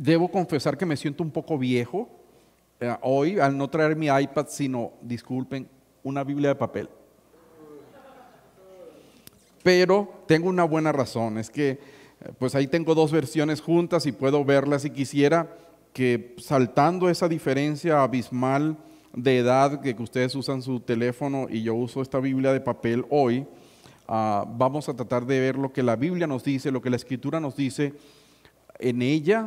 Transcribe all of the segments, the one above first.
debo confesar que me siento un poco viejo eh, hoy al no traer mi iPad, sino, disculpen, una Biblia de papel. Pero tengo una buena razón, es que eh, pues ahí tengo dos versiones juntas y puedo verlas si quisiera, que saltando esa diferencia abismal de edad que, ustedes usan su teléfono y yo uso esta Biblia de papel hoy, ah, vamos a tratar de ver lo que la Biblia nos dice, lo que la Escritura nos dice en ella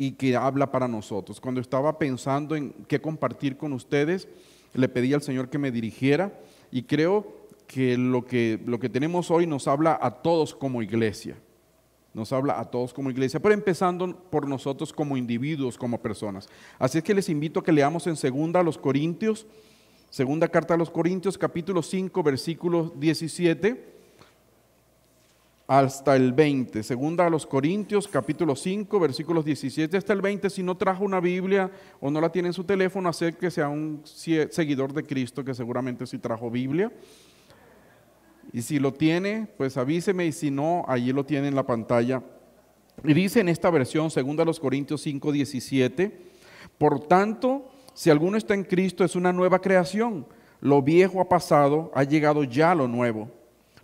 y que habla para nosotros. Cuando estaba pensando en qué compartir con ustedes, le pedí al Señor que me dirigiera y creo que lo que, lo que tenemos hoy nos habla a todos como iglesia. Nos habla a todos como iglesia, pero empezando por nosotros como individuos, como personas. Así es que les invito a que leamos en segunda a los Corintios, segunda carta a los Corintios, capítulo 5, versículo 17 hasta el 20. Segunda a los Corintios, capítulo 5, versículos 17 hasta el 20. Si no trajo una Biblia o no la tiene en su teléfono, hacer que sea un seguidor de Cristo, que seguramente sí trajo Biblia. Y si lo tiene, pues avíseme y si no, allí lo tiene en la pantalla. Y dice en esta versión, segunda a los Corintios 5, 17, por tanto, si alguno está en Cristo es una nueva creación. Lo viejo ha pasado, ha llegado ya lo nuevo.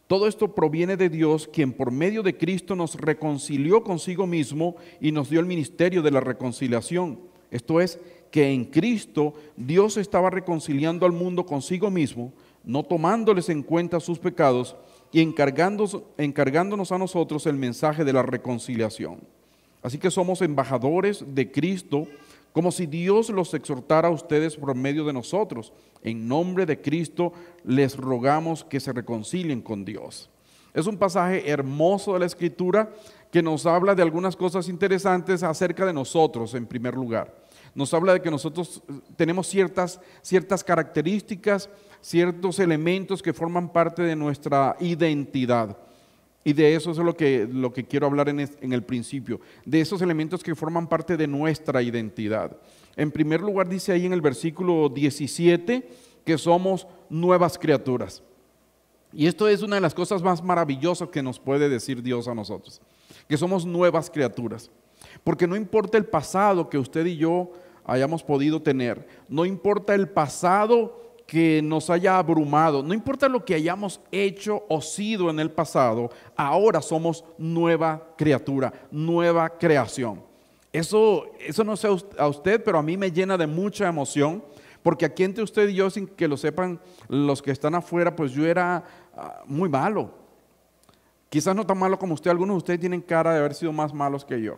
Todo esto proviene de Dios, quien por medio de Cristo nos reconcilió consigo mismo y nos dio el ministerio de la reconciliación. Esto es, que en Cristo Dios estaba reconciliando al mundo consigo mismo, no tomándoles en cuenta sus pecados y encargándonos a nosotros el mensaje de la reconciliación. Así que somos embajadores de Cristo como si Dios los exhortara a ustedes por medio de nosotros. En nombre de Cristo les rogamos que se reconcilien con Dios. Es un pasaje hermoso de la Escritura que nos habla de algunas cosas interesantes acerca de nosotros, en primer lugar. Nos habla de que nosotros eh, tenemos ciertas, ciertas características, ciertos elementos que forman parte de nuestra identidad. Y de eso es lo que, lo que quiero hablar en, en el principio, de esos elementos que forman parte de nuestra identidad. En primer lugar, dice ahí en el versículo 17 que somos nuevas criaturas. Y esto es una de las cosas más maravillosas que nos puede decir Dios a nosotros, que somos nuevas criaturas. Porque no importa el pasado que usted y yo hayamos podido tener, no importa el pasado que nos haya abrumado, no importa lo que hayamos hecho o sido en el pasado, ahora somos nueva criatura, nueva creación. Eso, eso no sé a usted, pero a mí me llena de mucha emoción, porque aquí entre usted y yo, sin que lo sepan los que están afuera, pues yo era ah, muy malo. Quizás no tan malo como usted, algunos de ustedes tienen cara de haber sido más malos que yo.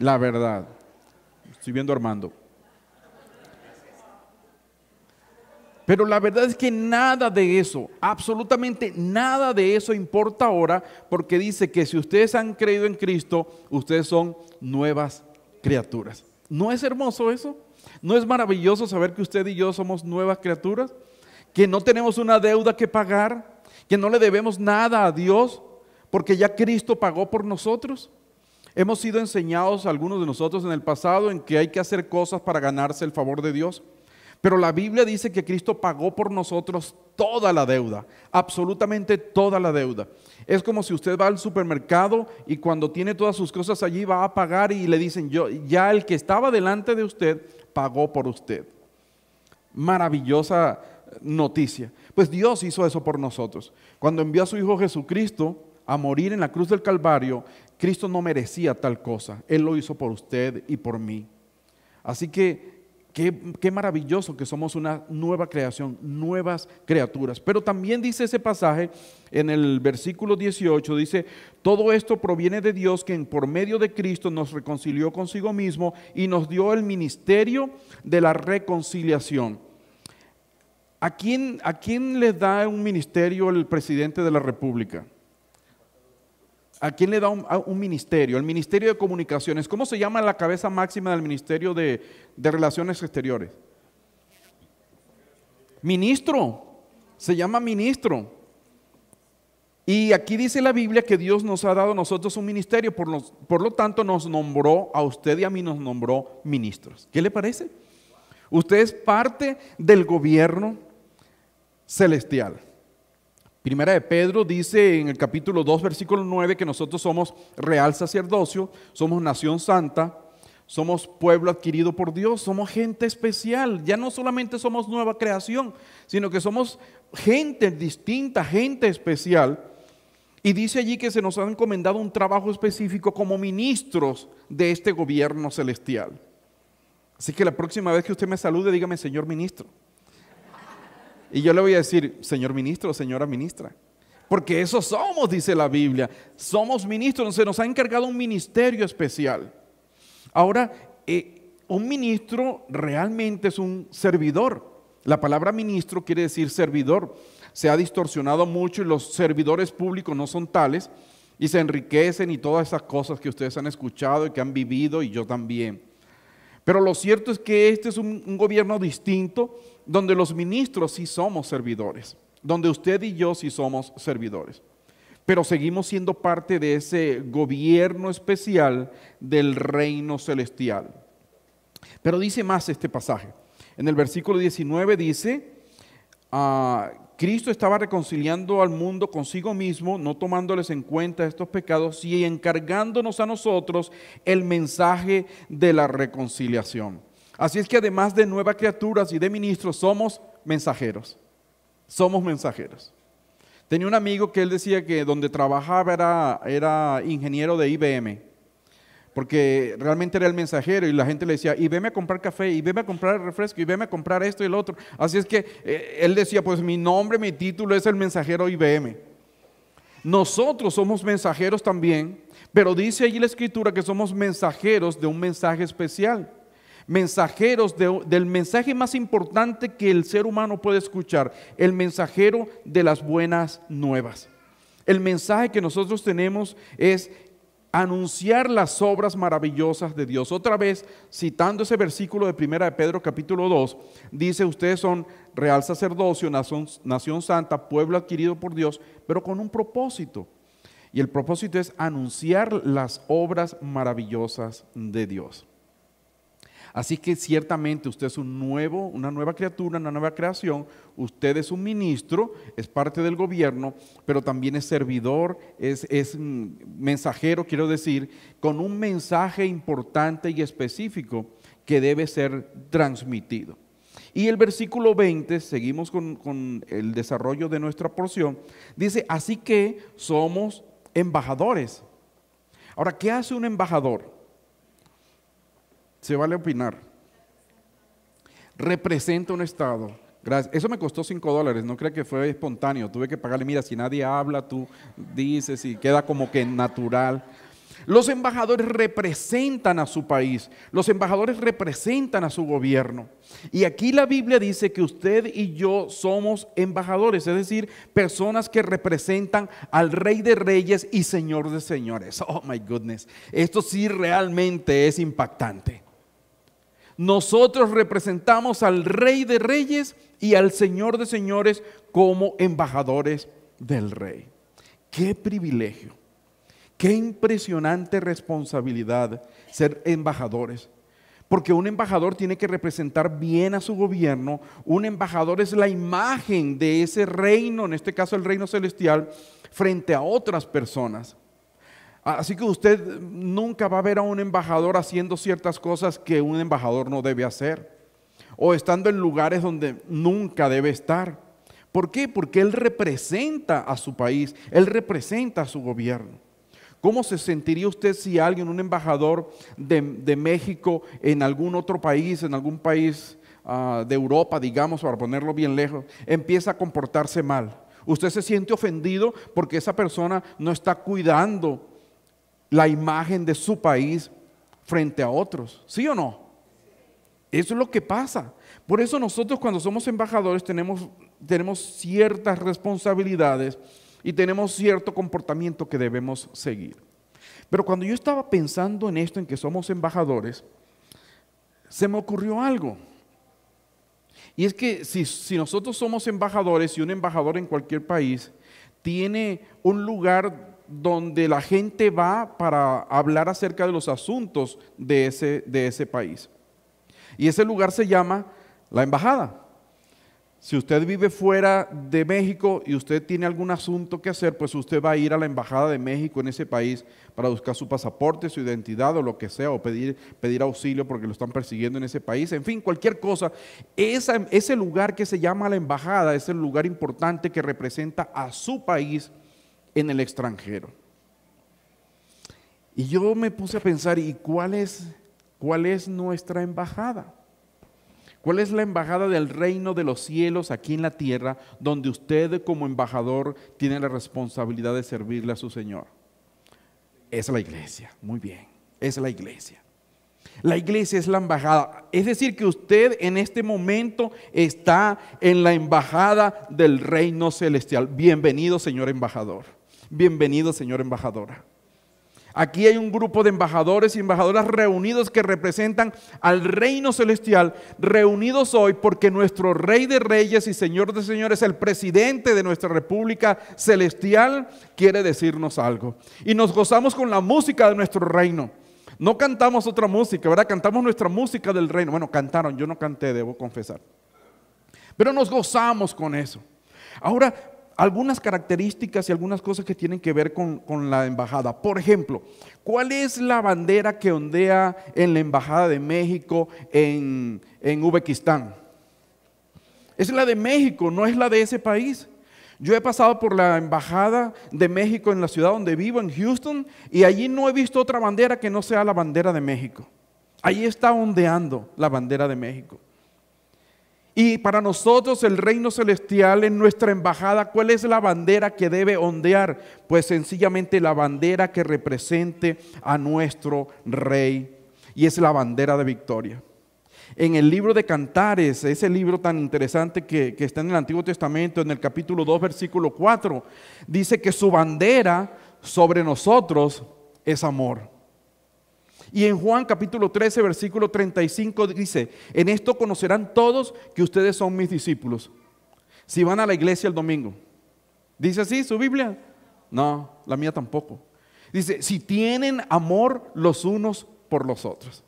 La verdad. Estoy viendo Armando. Pero la verdad es que nada de eso, absolutamente nada de eso importa ahora, porque dice que si ustedes han creído en Cristo, ustedes son nuevas criaturas. ¿No es hermoso eso? ¿No es maravilloso saber que usted y yo somos nuevas criaturas? Que no tenemos una deuda que pagar, que no le debemos nada a Dios, porque ya Cristo pagó por nosotros. Hemos sido enseñados algunos de nosotros en el pasado en que hay que hacer cosas para ganarse el favor de Dios. Pero la Biblia dice que Cristo pagó por nosotros toda la deuda, absolutamente toda la deuda. Es como si usted va al supermercado y cuando tiene todas sus cosas allí va a pagar y le dicen, yo ya el que estaba delante de usted pagó por usted. Maravillosa noticia. Pues Dios hizo eso por nosotros. Cuando envió a su Hijo Jesucristo a morir en la cruz del Calvario, Cristo no merecía tal cosa. Él lo hizo por usted y por mí. Así que Qué, maravilloso que somos una nueva creación, nuevas criaturas. Pero también dice ese pasaje en el versículo 18, dice, todo esto proviene de Dios quien por medio de Cristo nos reconcilió consigo mismo y nos dio el ministerio de la reconciliación. ¿A quién, a quién le da un ministerio el presidente de la República? ¿A quién le da un, ministerio? El Ministerio de Comunicaciones. ¿Cómo se llama la cabeza máxima del Ministerio de, de Relaciones Exteriores? Ministro. Se llama ministro. Y aquí dice la Biblia que Dios nos ha dado a nosotros un ministerio, por, por, lo tanto nos nombró, a usted y a mí nos nombró ministros. ¿Qué le parece? Usted es parte del gobierno celestial. Primera de Pedro dice en el capítulo 2, versículo 9, que nosotros somos real sacerdocio, somos nación santa, somos pueblo adquirido por Dios, somos gente especial. Ya no solamente somos nueva creación, sino que somos gente distinta, gente especial. Y dice allí que se nos ha encomendado un trabajo específico como ministros de este gobierno celestial. Así que la próxima vez que usted me salude, dígame, señor ministro. Y yo le voy a decir, señor ministro, señora ministra, porque eso somos, dice la Biblia. Somos ministros, se nos ha encargado un ministerio especial. Ahora, eh, un ministro realmente es un servidor. La palabra ministro quiere decir servidor. Se ha distorsionado mucho y los servidores públicos no son tales y se enriquecen y todas esas cosas que ustedes han escuchado y que han vivido y yo también. Pero lo cierto es que este es un, gobierno distinto donde los ministros sí somos servidores, donde usted y yo sí somos servidores. Pero seguimos siendo parte de ese gobierno especial del reino celestial. Pero dice más este pasaje. En el versículo 19 dice ah, Cristo estaba reconciliando al mundo consigo mismo, no tomándoles en cuenta estos pecados y encargándonos a nosotros el mensaje de la reconciliación. Así es que además de nuevas criaturas y de ministros, somos mensajeros. Somos mensajeros. Tenía un amigo que él decía que donde trabajaba era, era ingeniero de IBM porque realmente era el mensajero y la gente le decía, y veme a comprar café, y veme a comprar refresco, y veme a comprar esto y lo otro. Así es que eh, él decía, pues mi nombre, mi título es el mensajero IBM. Nosotros somos mensajeros también, pero dice allí la escritura que somos mensajeros de un mensaje especial, mensajeros del mensaje más importante que el ser humano puede escuchar, el mensajero de las buenas nuevas. El mensaje que nosotros tenemos es anunciar las obras maravillosas de Dios. Otra vez, citando ese versículo de primera de Pedro capítulo 2, dice, ustedes son real sacerdocio, nación santa, pueblo adquirido por Dios, pero con un propósito. Y el propósito es anunciar las obras maravillosas de Dios. Así que ciertamente usted es un nuevo, una nueva criatura, una nueva creación, usted es un ministro, es parte del gobierno, pero también es servidor, es, mm, mensajero, quiero decir, con un mensaje importante y específico que debe ser transmitido. Y el versículo 20, seguimos con, el desarrollo de nuestra porción, dice, así que somos embajadores. Ahora, ¿qué hace un embajador? Se vale opinar. Representa un Estado. Gracias. Eso me costó 5 dólares, no creo que fue espontáneo. Tuve que pagarle, mira, si nadie habla, tú dices y queda como que natural. Los embajadores representan a su país, los embajadores representan a su gobierno. Y aquí la Biblia dice que usted y yo somos embajadores, es decir, personas que representan al Rey de Reyes y Señor de Señores. Oh, my goodness, esto sí realmente es impactante nosotros representamos al Rey de Reyes y al Señor de Señores como embajadores del Rey. Qué privilegio, qué impresionante responsabilidad ser embajadores. Porque un embajador tiene que representar bien a su gobierno, un embajador es la imagen de ese reino, en este caso el reino celestial, frente a otras personas. Así que usted nunca va a ver a un embajador haciendo ciertas cosas que un embajador no debe hacer, o estando en lugares donde nunca debe estar. ¿Por qué? Porque él representa a su país, él representa a su gobierno. ¿Cómo se sentiría usted si alguien, un embajador de, México en algún otro país, en algún país ah, de Europa, digamos, para ponerlo bien lejos, empieza a comportarse mal? Usted se siente ofendido porque esa persona no está cuidando la imagen de su país frente a otros. ¿Sí o no? Eso es lo que pasa. Por eso nosotros cuando somos embajadores tenemos, tenemos ciertas responsabilidades y tenemos cierto comportamiento que debemos seguir. Pero cuando yo estaba pensando en esto, en que somos embajadores, se me ocurrió algo. Y es que si, si nosotros somos embajadores y un embajador en cualquier país tiene un lugar donde la gente va para hablar acerca de los asuntos de ese, de ese país. Y ese lugar se llama la embajada. Si usted vive fuera de México y usted tiene algún asunto que hacer, pues usted va a ir a la Embajada de México en ese país para buscar su pasaporte, su identidad o lo que sea, o pedir, pedir auxilio porque lo están persiguiendo en ese país, en fin, cualquier cosa. ese lugar que se llama la Embajada es el lugar importante que representa a su país en el extranjero. Y yo me puse a pensar, ¿y cuál es, cuál es nuestra embajada? ¿Cuál es la embajada del reino de los cielos aquí en la tierra, donde usted como embajador tiene la responsabilidad de servirle a su Señor? Es la iglesia, muy bien, es la iglesia. La iglesia es la embajada. Es decir, que usted en este momento está en la embajada del reino celestial. Bienvenido, señor embajador. Bienvenido, señor embajadora. Aquí hay un grupo de embajadores y embajadoras reunidos que representan al reino celestial, reunidos hoy porque nuestro rey de reyes y señor de señores, el presidente de nuestra república celestial, quiere decirnos algo. Y nos gozamos con la música de nuestro reino. No cantamos otra música, ¿verdad? Cantamos nuestra música del reino. Bueno, cantaron, yo no canté, debo confesar. Pero nos gozamos con eso. Ahora, algunas características y algunas cosas que tienen que ver con, la embajada. Por ejemplo, ¿cuál es la bandera que ondea en la Embajada de México en, en Uzbekistán? Es la de México, no es la de ese país. Yo he pasado por la Embajada de México en la ciudad donde vivo, en Houston, y allí no he visto otra bandera que no sea la bandera de México. Allí está ondeando la bandera de México. Y para nosotros el reino celestial en nuestra embajada, ¿cuál es la bandera que debe ondear? Pues sencillamente la bandera que represente a nuestro rey. Y es la bandera de victoria. En el libro de Cantares, ese libro tan interesante que, está en el Antiguo Testamento, en el capítulo 2, versículo 4, dice que su bandera sobre nosotros es amor. Y en Juan capítulo 13, versículo 35 dice, en esto conocerán todos que ustedes son mis discípulos. Si van a la iglesia el domingo. ¿Dice así su Biblia? No, la mía tampoco. Dice, si tienen amor los unos por los otros.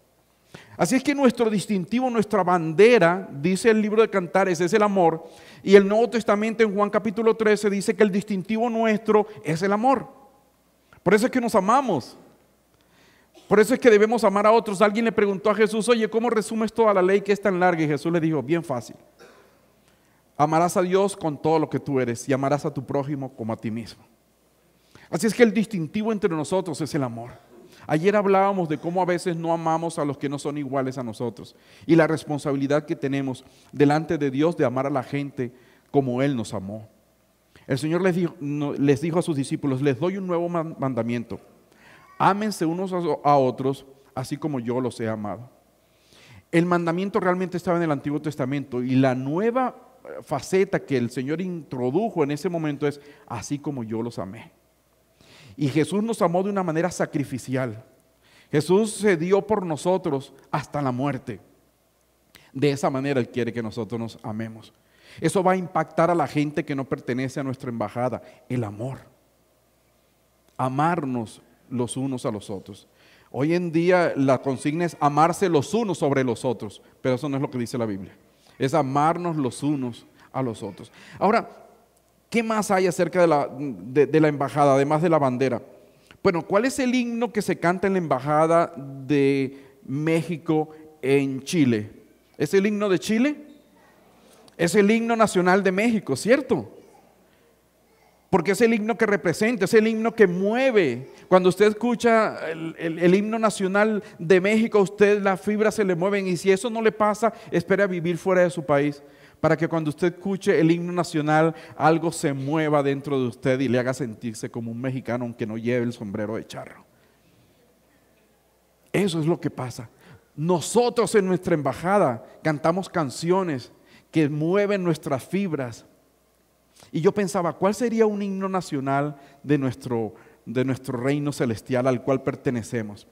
Así es que nuestro distintivo, nuestra bandera, dice el libro de Cantares, es el amor. Y el Nuevo Testamento en Juan capítulo 13 dice que el distintivo nuestro es el amor. Por eso es que nos amamos. Por eso es que debemos amar a otros. Alguien le preguntó a Jesús, oye, ¿cómo resumes toda la ley que es tan larga? Y Jesús le dijo, bien fácil. Amarás a Dios con todo lo que tú eres y amarás a tu prójimo como a ti mismo. Así es que el distintivo entre nosotros es el amor. Ayer hablábamos de cómo a veces no amamos a los que no son iguales a nosotros y la responsabilidad que tenemos delante de Dios de amar a la gente como Él nos amó. El Señor les dijo, les dijo a sus discípulos, les doy un nuevo mandamiento Ámense unos a otros, así como yo los he amado. El mandamiento realmente estaba en el Antiguo Testamento y la nueva eh, faceta que el Señor introdujo en ese momento es, así como yo los amé. Y Jesús nos amó de una manera sacrificial. Jesús se dio por nosotros hasta la muerte. De esa manera Él quiere que nosotros nos amemos. Eso va a impactar a la gente que no pertenece a nuestra embajada, el amor. Amarnos los unos a los otros. Hoy en día la consigna es amarse los unos sobre los otros, pero eso no es lo que dice la Biblia. Es amarnos los unos a los otros. Ahora, ¿qué más hay acerca de la, de, la embajada, además de la bandera? Bueno, ¿cuál es el himno que se canta en la embajada de México en Chile? ¿Es el himno de Chile? Es el himno nacional de México, ¿cierto? porque es el himno que representa, es el himno que mueve. Cuando usted escucha el, himno nacional de México, a usted las fibras se le mueven y si eso no le pasa, espere a vivir fuera de su país para que cuando usted escuche el himno nacional algo se mueva dentro de usted y le haga sentirse como un mexicano aunque no lleve el sombrero de charro. Eso es lo que pasa. Nosotros en nuestra embajada cantamos canciones que mueven nuestras fibras y yo pensaba, ¿cuál sería un himno nacional de nuestro, de nuestro reino celestial al cual pertenecemos?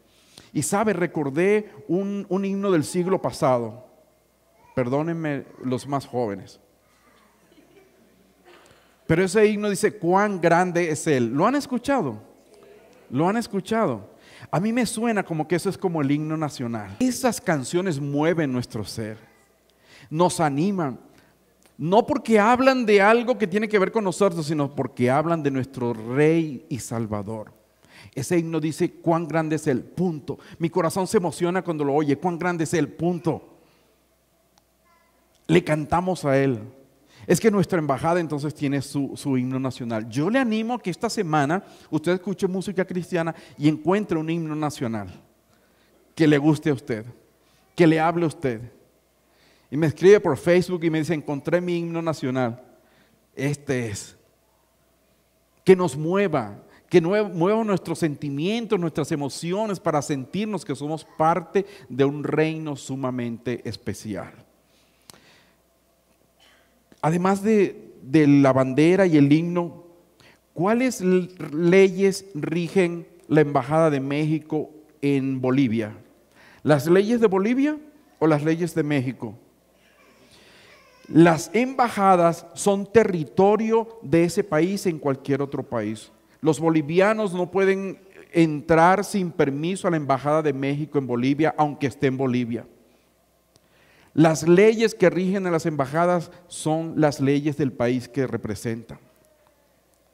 Y sabe, recordé un, un himno del siglo pasado. Perdónenme los más jóvenes. Pero ese himno dice, cuán grande es Él. ¿Lo han escuchado? ¿Lo han escuchado? A mí me suena como que eso es como el himno nacional. Esas canciones mueven nuestro ser, nos animan, no porque hablan de algo que tiene que ver con nosotros, sino porque hablan de nuestro Rey y Salvador. Ese himno dice cuán grande es el punto. Mi corazón se emociona cuando lo oye, cuán grande es el punto. Le cantamos a Él. Es que nuestra embajada entonces tiene su, himno nacional. Yo le animo a que esta semana usted escuche música cristiana y encuentre un himno nacional que le guste a usted, que le hable a usted y me escribe por Facebook y me dice, encontré mi himno nacional. Este es. Que nos mueva, que mueva nuestros sentimientos, nuestras emociones para sentirnos que somos parte de un reino sumamente especial. Además de, la bandera y el himno, ¿cuáles leyes rigen la Embajada de México en Bolivia? ¿Las leyes de Bolivia o las leyes de México? Las embajadas son territorio de ese país en cualquier otro país. Los bolivianos no pueden entrar sin permiso a la Embajada de México en Bolivia, aunque esté en Bolivia. Las leyes que rigen a las embajadas son las leyes del país que representa.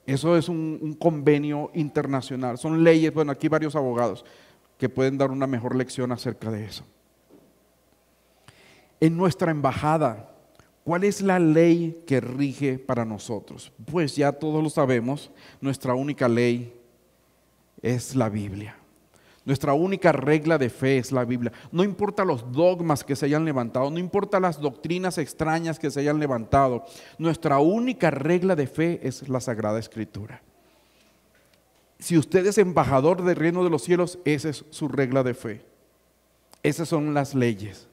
Eso es un, un, convenio internacional. Son leyes, bueno, aquí varios abogados que pueden dar una mejor lección acerca de eso. En nuestra embajada ¿Cuál es la ley que rige para nosotros? Pues ya todos lo sabemos, nuestra única ley es la Biblia. Nuestra única regla de fe es la Biblia. No importa los dogmas que se hayan levantado, no importa las doctrinas extrañas que se hayan levantado, nuestra única regla de fe es la Sagrada Escritura. Si usted es embajador del reino de los cielos, esa es su regla de fe. Esas son las leyes.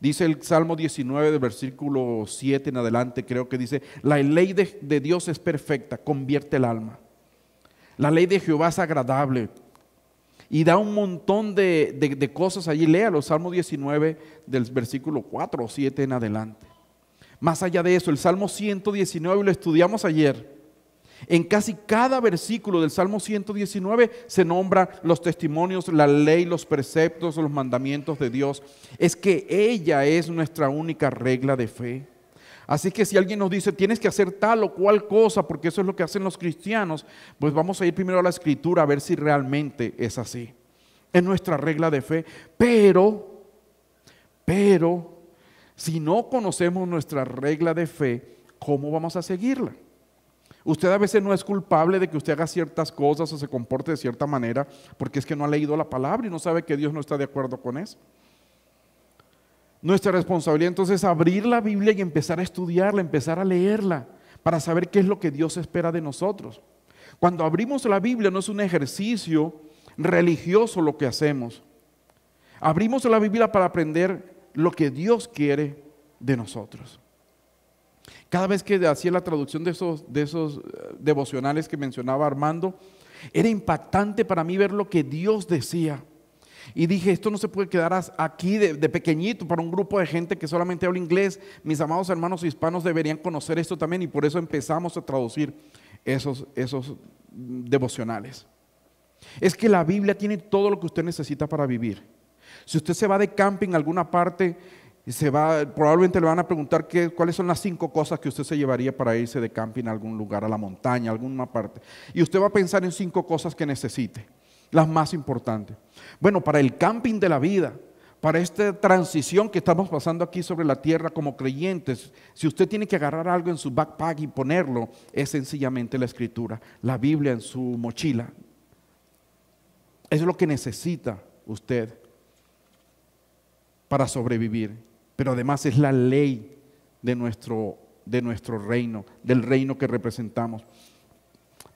Dice el Salmo 19, del versículo 7 en adelante, creo que dice, la ley de, Dios es perfecta, convierte el alma. La ley de Jehová es agradable, y da un montón de, cosas allí. Léalo, Salmo 19, del versículo 4 o 7 en adelante. Más allá de eso, el Salmo 119 lo estudiamos ayer. En casi cada versículo del Salmo 119 se nombran los testimonios, la ley, los preceptos, los mandamientos de Dios. Es que ella es nuestra única regla de fe. Así que si alguien nos dice, tienes que hacer tal o cual cosa, porque eso es lo que hacen los cristianos, pues vamos a ir primero a la escritura a ver si realmente es así. Es nuestra regla de fe. Pero, pero, si no conocemos nuestra regla de fe, ¿cómo vamos a seguirla? Usted a veces no es culpable de que usted haga ciertas cosas o se comporte de cierta manera porque es que no ha leído la palabra y no sabe que Dios no está de acuerdo con eso. Nuestra responsabilidad entonces es abrir la Biblia y empezar a estudiarla, empezar a leerla para saber qué es lo que Dios espera de nosotros. Cuando abrimos la Biblia no es un ejercicio religioso lo que hacemos. Abrimos la Biblia para aprender lo que Dios quiere de nosotros. Cada vez que hacía la traducción de esos, eh, devocionales que mencionaba Armando, era impactante para mí ver lo que Dios decía. Y dije, esto no se puede quedar aquí de, pequeñito para un grupo de gente que solamente habla inglés. Mis amados hermanos hispanos deberían conocer esto también y por eso empezamos a traducir esos, esos devocionales. Es que la Biblia tiene todo lo que usted necesita para vivir. Si usted se va de camping a alguna parte y se va, probablemente le van a preguntar qué, cuáles son las cinco cosas que usted se llevaría para irse de camping a algún lugar, a la montaña, a alguna parte. Y usted va a pensar en cinco cosas que necesite, las más importantes. Bueno, para el camping de la vida, para esta transición que estamos pasando aquí sobre la tierra como creyentes, si usted tiene que agarrar algo en su backpack y ponerlo, es sencillamente la escritura, la Biblia en su mochila. es lo que necesita usted para sobrevivir pero además es la ley de nuestro, de nuestro reino, del reino que representamos.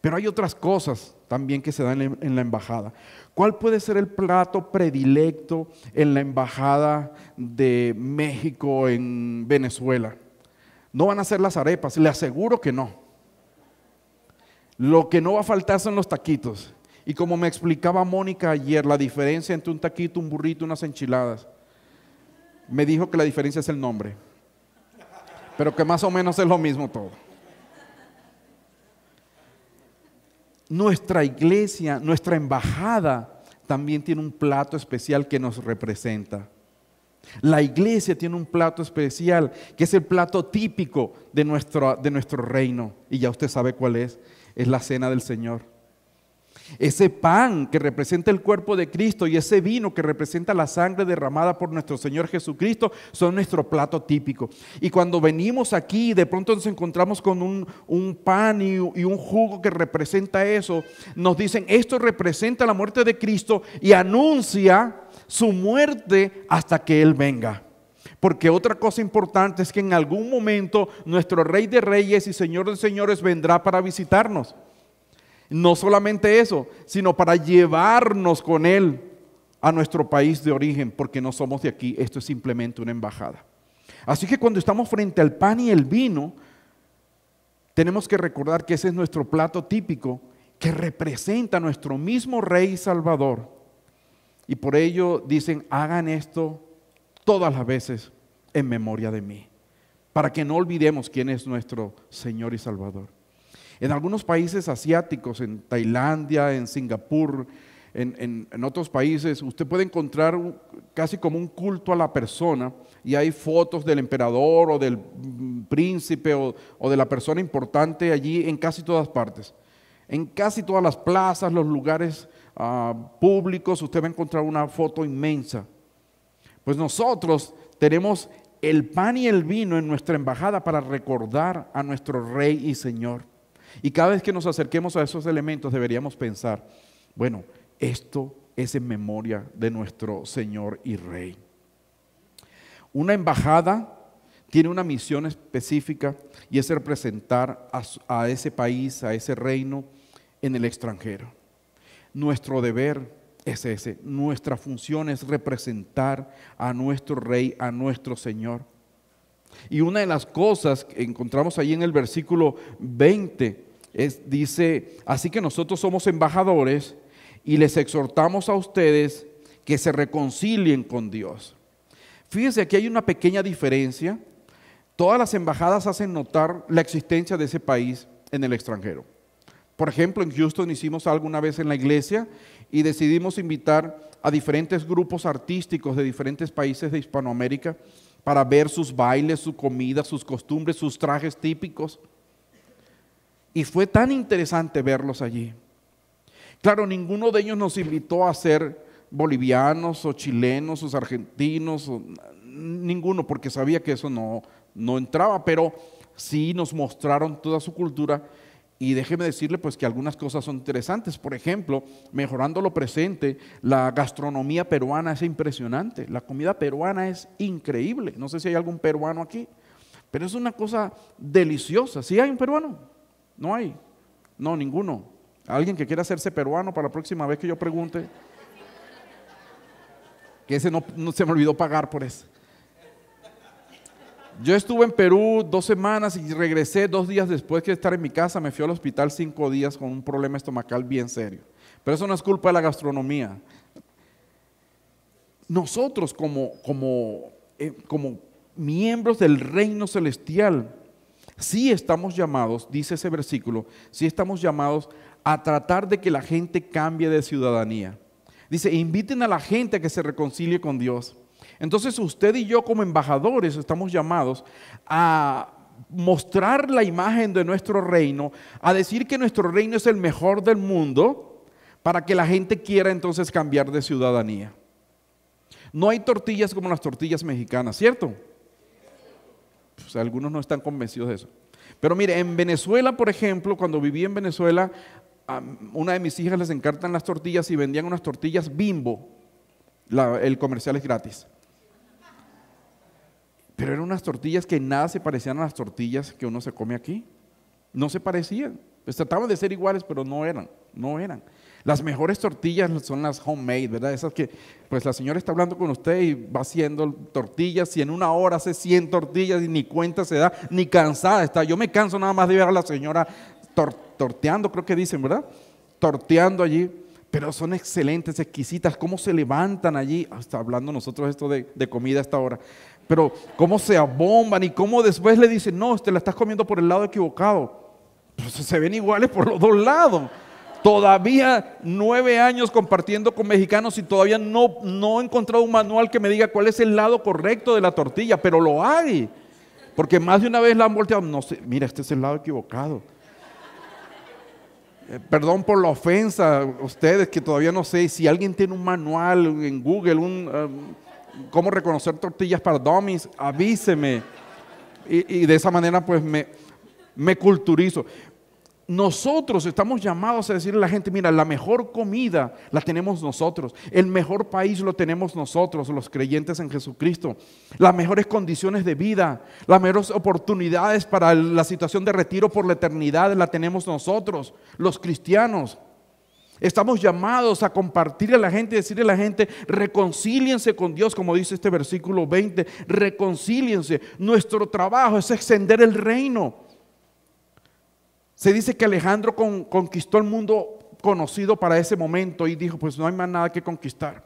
Pero hay otras cosas también que se dan en la embajada. ¿Cuál puede ser el plato predilecto en la embajada de México en Venezuela? No van a ser las arepas, le aseguro que no. Lo que no va a faltar son los taquitos. Y como me explicaba Mónica ayer, la diferencia entre un taquito, un burrito, unas enchiladas me dijo que la diferencia es el nombre, pero que más o menos es lo mismo todo. Nuestra iglesia, nuestra embajada también tiene un plato especial que nos representa. La iglesia tiene un plato especial, que es el plato típico de nuestro, de nuestro reino. Y ya usted sabe cuál es, es la cena del Señor. Ese pan que representa el cuerpo de Cristo y ese vino que representa la sangre derramada por nuestro Señor Jesucristo son nuestro plato típico. Y cuando venimos aquí y de pronto nos encontramos con un, pan y un jugo que representa eso, nos dicen, esto representa la muerte de Cristo y anuncia su muerte hasta que Él venga. Porque otra cosa importante es que en algún momento nuestro Rey de Reyes y Señor de Señores vendrá para visitarnos. No solamente eso, sino para llevarnos con Él a nuestro país de origen, porque no somos de aquí, esto es simplemente una embajada. Así que cuando estamos frente al pan y el vino, tenemos que recordar que ese es nuestro plato típico que representa a nuestro mismo Rey Salvador. Y por ello dicen, hagan esto todas las veces en memoria de mí, para que no olvidemos quién es nuestro Señor y Salvador. En algunos países asiáticos, en Tailandia, en Singapur, en, otros países, usted puede encontrar casi como un culto a la persona y hay fotos del emperador o del mm, príncipe o, de la persona importante allí en casi todas partes. En casi todas las plazas, los lugares ah, públicos, usted va a encontrar una foto inmensa. Pues nosotros tenemos el pan y el vino en nuestra embajada para recordar a nuestro Rey y Señor. Y cada vez que nos acerquemos a esos elementos deberíamos pensar, bueno, esto es en memoria de nuestro Señor y Rey. Una embajada tiene una misión específica y es representar a, ese país, a ese reino en el extranjero. Nuestro deber es ese, nuestra función es representar a nuestro rey, a nuestro Señor. Y una de las cosas que encontramos ahí en el versículo 20 es, dice, así que nosotros somos embajadores y les exhortamos a ustedes que se reconcilien con Dios. Fíjense, aquí hay una pequeña diferencia. Todas las embajadas hacen notar la existencia de ese país en el extranjero. Por ejemplo, en Houston hicimos algo una vez en la iglesia y decidimos invitar a diferentes grupos artísticos de diferentes países de Hispanoamérica para ver sus bailes, su comida, sus costumbres, sus trajes típicos. Y fue tan interesante verlos allí. Claro, ninguno de ellos nos invitó a ser bolivianos o chilenos o argentinos, ninguno, porque sabía que eso no, no entraba, pero sí nos mostraron toda su cultura y déjeme decirle pues que algunas cosas son interesantes. Por ejemplo, mejorando lo presente, la gastronomía peruana es impresionante. La comida peruana es increíble. No sé si hay algún peruano aquí, pero es una cosa deliciosa. ¿Sí hay un peruano? No hay. No, ninguno. Alguien que quiera hacerse peruano para la próxima vez que yo pregunte. Que ese no, se me olvidó pagar por ese yo estuve en Perú dos semanas y regresé dos días después que estar en mi casa. Me fui al hospital cinco días con un problema estomacal bien serio. Pero eso no es culpa de la gastronomía. Nosotros como, como, eh, como miembros del reino celestial, sí estamos llamados, dice ese versículo, sí estamos llamados a tratar de que la gente cambie de ciudadanía. Dice, inviten a la gente a que se reconcilie con Dios. Entonces usted y yo como embajadores estamos llamados a mostrar la imagen de nuestro reino, a decir que nuestro reino es el mejor del mundo, para que la gente quiera entonces cambiar de ciudadanía. No hay tortillas como las tortillas mexicanas, ¿cierto? Pues algunos no están convencidos de eso. Pero mire, en Venezuela, por ejemplo, cuando viví en Venezuela, a una de mis hijas les encartan las tortillas y vendían unas tortillas bimbo. el comercial es gratis. Pero eran unas tortillas que nada se parecían a las tortillas que uno se come aquí. No se parecían. Pues trataban de ser iguales, pero no eran, no eran. Las mejores tortillas son las homemade, ¿verdad? Esas que, pues la señora está hablando con usted y va haciendo tortillas y en una hora hace 100 tortillas y ni cuenta se da, ni cansada está. Yo me canso nada más de ver a la señora torteando, creo que dicen, ¿verdad? Torteando allí, pero son excelentes, exquisitas, cómo se levantan allí, está hablando nosotros esto de, de comida esta hora pero cómo se abomban y cómo después le dicen, no, te este, la estás comiendo por el lado equivocado. Pues, se ven iguales por los dos lados. Todavía nueve años compartiendo con mexicanos y todavía no, no he encontrado un manual que me diga cuál es el lado correcto de la tortilla, pero lo hay. Porque más de una vez la han volteado, no sé, mira, este es el lado equivocado. Eh, perdón por la ofensa, ustedes que todavía no sé, si alguien tiene un manual en Google, un... Um, cómo reconocer tortillas para dummies, avíseme. Y, y de esa manera pues me, me culturizo. Nosotros estamos llamados a decirle a la gente, mira, la mejor comida la tenemos nosotros, el mejor país lo tenemos nosotros, los creyentes en Jesucristo, las mejores condiciones de vida, las mejores oportunidades para la situación de retiro por la eternidad la tenemos nosotros, los cristianos. Estamos llamados a compartirle a la gente, decirle a la gente, reconcíliense con Dios, como dice este versículo 20, reconcíliense. Nuestro trabajo es extender el reino. Se dice que Alejandro conquistó el mundo conocido para ese momento y dijo, pues no hay más nada que conquistar.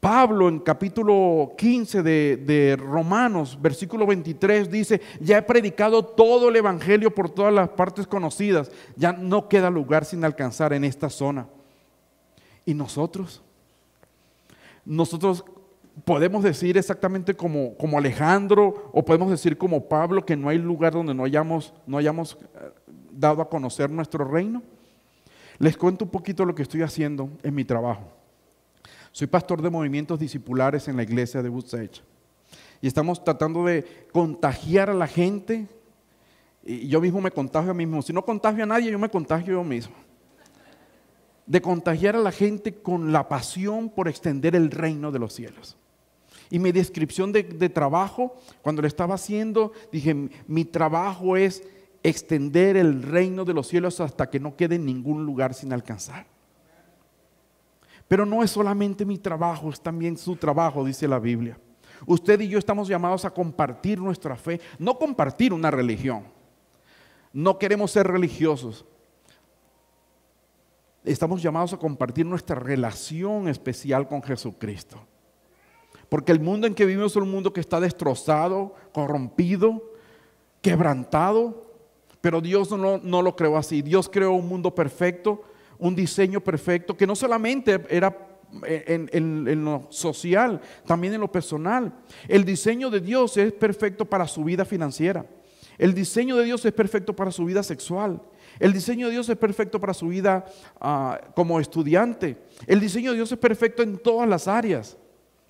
Pablo en capítulo 15 de, Romanos, versículo 23, dice, ya he predicado todo el Evangelio por todas las partes conocidas, ya no queda lugar sin alcanzar en esta zona. ¿Y nosotros? Nosotros podemos decir exactamente como, como Alejandro o podemos decir como Pablo que no hay lugar donde no hayamos, no hayamos eh, dado a conocer nuestro reino. Les cuento un poquito lo que estoy haciendo en mi trabajo. Soy pastor de movimientos discipulares en la iglesia de Woodsecha. Y estamos tratando de contagiar a la gente. Y yo mismo me contagio a mí mismo. Si no contagio a nadie, yo me contagio yo mismo. De contagiar a la gente con la pasión por extender el reino de los cielos. Y mi descripción de, de trabajo, cuando lo estaba haciendo, dije, mi trabajo es extender el reino de los cielos hasta que no quede ningún lugar sin alcanzar. Pero no es solamente mi trabajo, es también su trabajo, dice la Biblia. Usted y yo estamos llamados a compartir nuestra fe, no compartir una religión. No queremos ser religiosos. Estamos llamados a compartir nuestra relación especial con Jesucristo. Porque el mundo en que vivimos es un mundo que está destrozado, corrompido, quebrantado. Pero Dios no, no lo creó así. Dios creó un mundo perfecto un diseño perfecto que no solamente era en, lo social, también en lo personal. El diseño de Dios es perfecto para su vida financiera. El diseño de Dios es perfecto para su vida sexual. El diseño de Dios es perfecto para su vida ah, como estudiante. El diseño de Dios es perfecto en todas las áreas.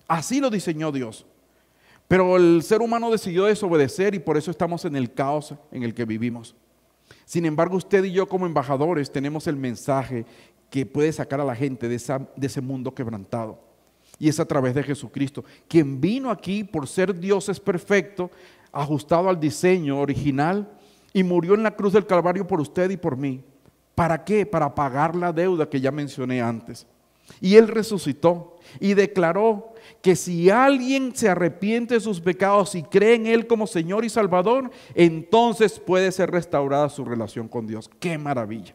Así lo diseñó Dios. Pero el ser humano decidió desobedecer y por eso estamos en el caos en el que vivimos. Sin embargo, usted y yo como embajadores tenemos el mensaje que puede sacar a la gente de, ese mundo quebrantado. Y es a través de Jesucristo, quien vino aquí por ser Dios es perfecto, ajustado al diseño original, y murió en la cruz del Calvario por usted y por mí. ¿Para qué? Para pagar la deuda que ya mencioné antes. Y él resucitó y declaró que si alguien se arrepiente de sus pecados y cree en él como Señor y Salvador, entonces puede ser restaurada su relación con Dios. ¡Qué maravilla!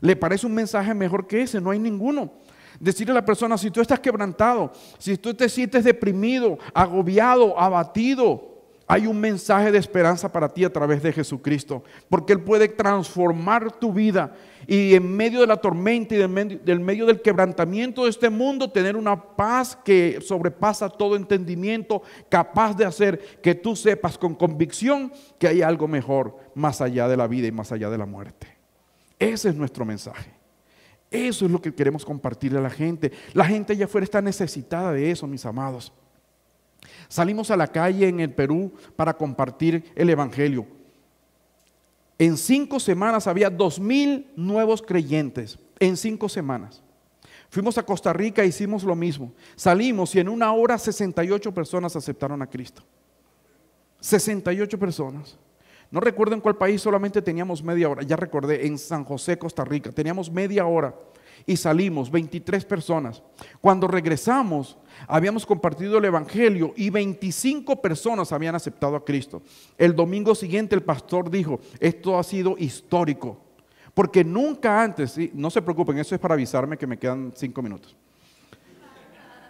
¿Le parece un mensaje mejor que ese? No hay ninguno. Decirle a la persona, si tú estás quebrantado, si tú te sientes deprimido, agobiado, abatido, hay un mensaje de esperanza para ti a través de Jesucristo, porque Él puede transformar tu vida y en medio de la tormenta y del medio, del quebrantamiento de este mundo, tener una paz que sobrepasa todo entendimiento, capaz de hacer que tú sepas con convicción que hay algo mejor más allá de la vida y más allá de la muerte. Ese es nuestro mensaje. Eso es lo que queremos compartirle a la gente. La gente allá afuera está necesitada de eso, mis amados. Salimos a la calle en el Perú para compartir el Evangelio. En cinco semanas había dos mil nuevos creyentes. En cinco semanas. Fuimos a Costa Rica, hicimos lo mismo. Salimos y en una hora 68 personas aceptaron a Cristo. 68 personas. No recuerdo en cuál país solamente teníamos media hora. Ya recordé, en San José, Costa Rica, teníamos media hora y salimos, 23 personas. Cuando regresamos, habíamos compartido el Evangelio y 25 personas habían aceptado a Cristo. El domingo siguiente el pastor dijo, esto ha sido histórico, porque nunca antes, no se preocupen, eso es para avisarme que me quedan 5 minutos.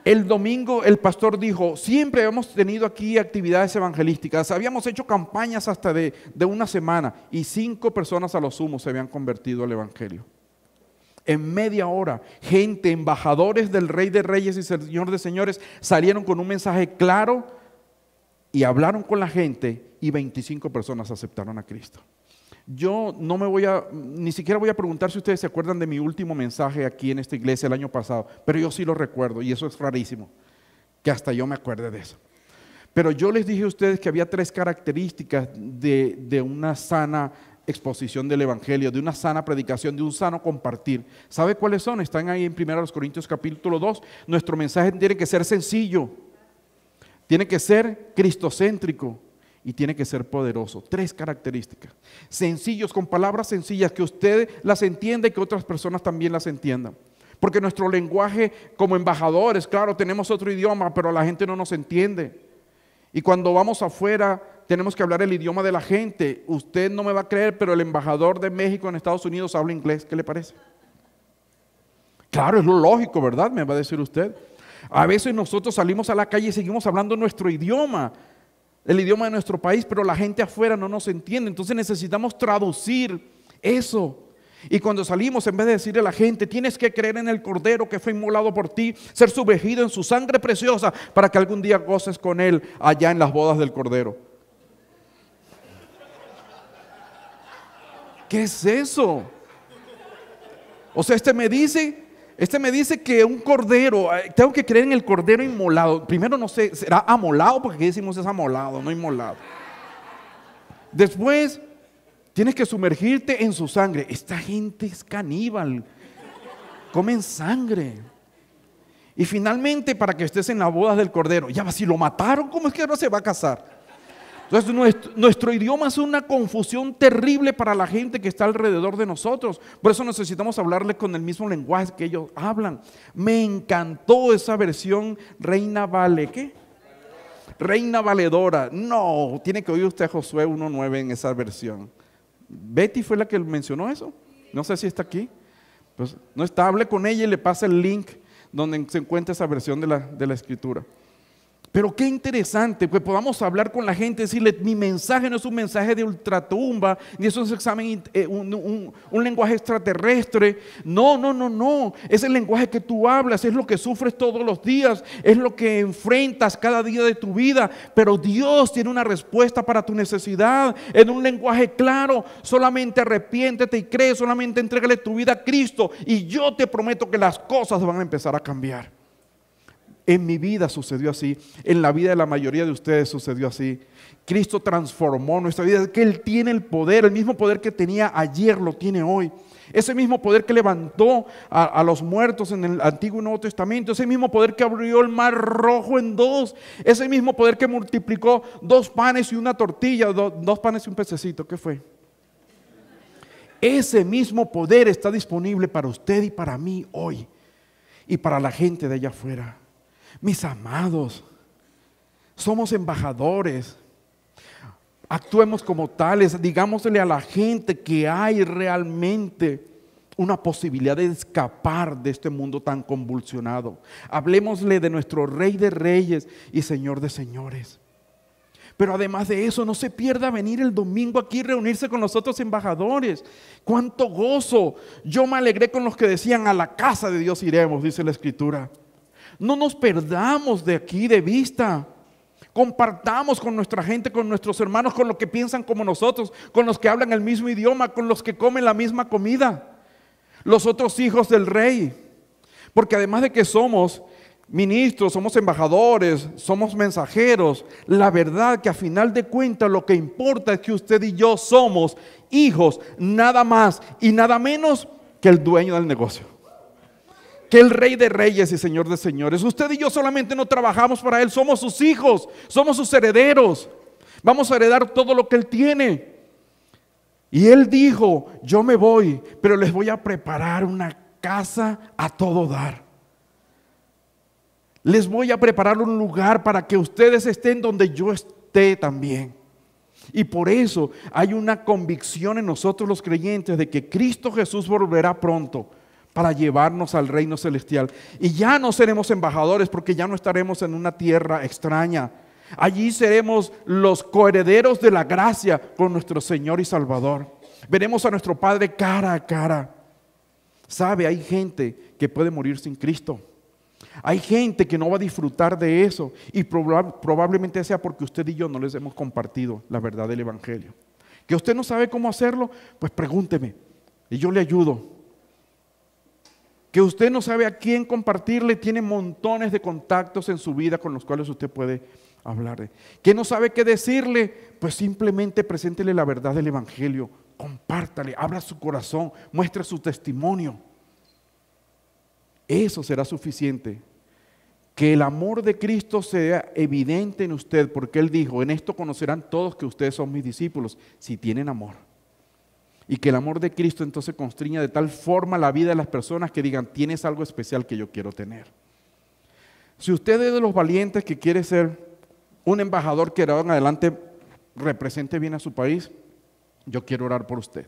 El domingo el pastor dijo, siempre hemos tenido aquí actividades evangelísticas, habíamos hecho campañas hasta de, de una semana y cinco personas a lo sumo se habían convertido al Evangelio. En media hora, gente, embajadores del Rey de Reyes y Señor de Señores salieron con un mensaje claro y hablaron con la gente y 25 personas aceptaron a Cristo. Yo no me voy a, ni siquiera voy a preguntar si ustedes se acuerdan de mi último mensaje aquí en esta iglesia el año pasado, pero yo sí lo recuerdo y eso es rarísimo, que hasta yo me acuerde de eso. Pero yo les dije a ustedes que había tres características de, de una sana exposición del Evangelio, de una sana predicación, de un sano compartir. ¿Sabe cuáles son? Están ahí en 1 Corintios capítulo 2. Nuestro mensaje tiene que ser sencillo, tiene que ser cristocéntrico y tiene que ser poderoso. Tres características. Sencillos, con palabras sencillas, que usted las entienda y que otras personas también las entiendan. Porque nuestro lenguaje como embajadores, claro, tenemos otro idioma, pero la gente no nos entiende. Y cuando vamos afuera tenemos que hablar el idioma de la gente. Usted no me va a creer, pero el embajador de México en Estados Unidos habla inglés. ¿Qué le parece? Claro, es lo lógico, ¿verdad? Me va a decir usted. A veces nosotros salimos a la calle y seguimos hablando nuestro idioma, el idioma de nuestro país, pero la gente afuera no nos entiende. Entonces necesitamos traducir eso. Y cuando salimos, en vez de decirle a la gente, tienes que creer en el Cordero que fue inmolado por ti, ser sumergido en su sangre preciosa, para que algún día goces con él allá en las bodas del Cordero. ¿Qué es eso? O sea, este me dice, este me dice que un cordero, eh, tengo que creer en el cordero inmolado. Primero no sé, será amolado, porque decimos es amolado, no inmolado. Después tienes que sumergirte en su sangre. Esta gente es caníbal, comen sangre. Y finalmente, para que estés en la boda del cordero, ya si lo mataron, ¿cómo es que ahora se va a casar? Entonces nuestro, idioma es una confusión terrible para la gente que está alrededor de nosotros. Por eso necesitamos hablarle con el mismo lenguaje que ellos hablan. Me encantó esa versión Reina Vale, ¿qué? Reina Valedora. No, tiene que oír usted a Josué 1.9 en esa versión. Betty fue la que mencionó eso. No sé si está aquí. Pues, no está, hable con ella y le pasa el link donde se encuentra esa versión de la escritura. Pero qué interesante, pues podamos hablar con la gente, decirle, mi mensaje no es un mensaje de ultratumba, ni es un examen, eh, un, lenguaje extraterrestre. No, no, no, no. Es el lenguaje que tú hablas, es lo que sufres todos los días, es lo que enfrentas cada día de tu vida. Pero Dios tiene una respuesta para tu necesidad en un lenguaje claro. Solamente arrepiéntete y cree, solamente entregale tu vida a Cristo y yo te prometo que las cosas van a empezar a cambiar. En mi vida sucedió así, en la vida de la mayoría de ustedes sucedió así. Cristo transformó nuestra vida, que Él tiene el poder, el mismo poder que tenía ayer lo tiene hoy. Ese mismo poder que levantó a, los muertos en el Antiguo y Nuevo Testamento, ese mismo poder que abrió el mar rojo en dos, ese mismo poder que multiplicó dos panes y una tortilla, dos panes y un pececito, ¿qué fue? Ese mismo poder está disponible para usted y para mí hoy y para la gente de allá afuera. Mis amados, somos embajadores. Actuemos como tales, digámosle a la gente que hay realmente una posibilidad de escapar de este mundo tan convulsionado. Hablemosle de nuestro Rey de Reyes y Señor de Señores. Pero además de eso, no se pierda venir el domingo aquí y reunirse con los otros embajadores. ¡Cuánto gozo! Yo me alegré con los que decían, a la casa de Dios iremos, dice la Escritura. No nos perdamos de aquí de vista. Compartamos con nuestra gente, con nuestros hermanos, con los que piensan como nosotros, con los que hablan el mismo idioma, con los que comen la misma comida. Los otros hijos del rey. Porque además de que somos ministros, somos embajadores, somos mensajeros, la verdad que a final de cuentas lo que importa es que usted y yo somos hijos, nada más y nada menos que el dueño del negocio que el Rey de Reyes y Señor de Señores. Usted y yo solamente no trabajamos para Él, somos sus hijos, somos sus herederos. Vamos a heredar todo lo que Él tiene. Y Él dijo, yo me voy, pero les voy a preparar una casa a todo dar. Les voy a preparar un lugar para que ustedes estén donde yo esté también. Y por eso hay una convicción en nosotros los creyentes de que Cristo Jesús volverá pronto para llevarnos al reino celestial. Y ya no seremos embajadores porque ya no estaremos en una tierra extraña. Allí seremos los coherederos de la gracia con nuestro Señor y Salvador. Veremos a nuestro Padre cara a cara. Sabe, hay gente que puede morir sin Cristo. Hay gente que no va a disfrutar de eso y probablemente sea porque usted y yo no les hemos compartido la verdad del Evangelio. Que usted no sabe cómo hacerlo, pues pregúnteme y yo le ayudo que usted no sabe a quién compartirle, tiene montones de contactos en su vida con los cuales usted puede hablar. Que no sabe qué decirle, pues simplemente preséntele la verdad del Evangelio, compártale, abra su corazón, muestre su testimonio. Eso será suficiente. Que el amor de Cristo sea evidente en usted, porque Él dijo, en esto conocerán todos que ustedes son mis discípulos, si tienen amor. Y que el amor de Cristo entonces constriña de tal forma la vida de las personas que digan, tienes algo especial que yo quiero tener. Si usted es de los valientes que quiere ser un embajador que de ahora en adelante represente bien a su país, yo quiero orar por usted.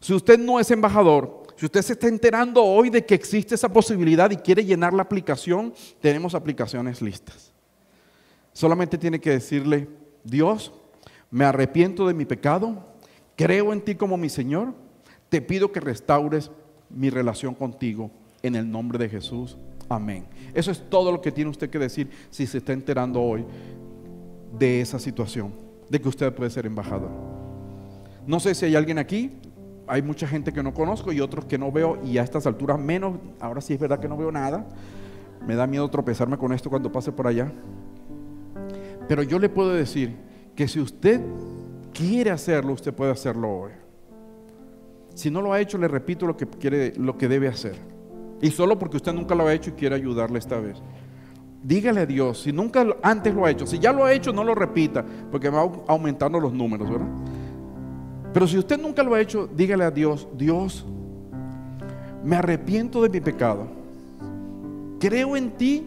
Si usted no es embajador, si usted se está enterando hoy de que existe esa posibilidad y quiere llenar la aplicación, tenemos aplicaciones listas. Solamente tiene que decirle, Dios, me arrepiento de mi pecado, Creo en ti como mi Señor. Te pido que restaures mi relación contigo en el nombre de Jesús. Amén. Eso es todo lo que tiene usted que decir si se está enterando hoy de esa situación, de que usted puede ser embajador. No sé si hay alguien aquí, hay mucha gente que no conozco y otros que no veo y a estas alturas menos, ahora sí es verdad que no veo nada. Me da miedo tropezarme con esto cuando pase por allá. Pero yo le puedo decir que si usted quiere hacerlo, usted puede hacerlo hoy. Si no lo ha hecho, le repito lo que, quiere, lo que debe hacer. Y solo porque usted nunca lo ha hecho y quiere ayudarle esta vez. Dígale a Dios, si nunca antes lo ha hecho, si ya lo ha hecho, no lo repita, porque va aumentando los números, ¿verdad? Pero si usted nunca lo ha hecho, dígale a Dios, Dios, me arrepiento de mi pecado. Creo en ti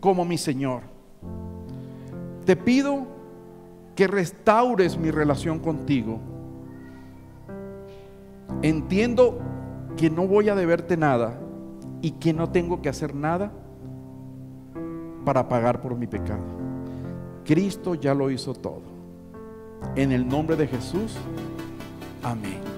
como mi Señor. Te pido que restaures mi relación contigo. Entiendo que no voy a deberte nada y que no tengo que hacer nada para pagar por mi pecado. Cristo ya lo hizo todo. En el nombre de Jesús, amén.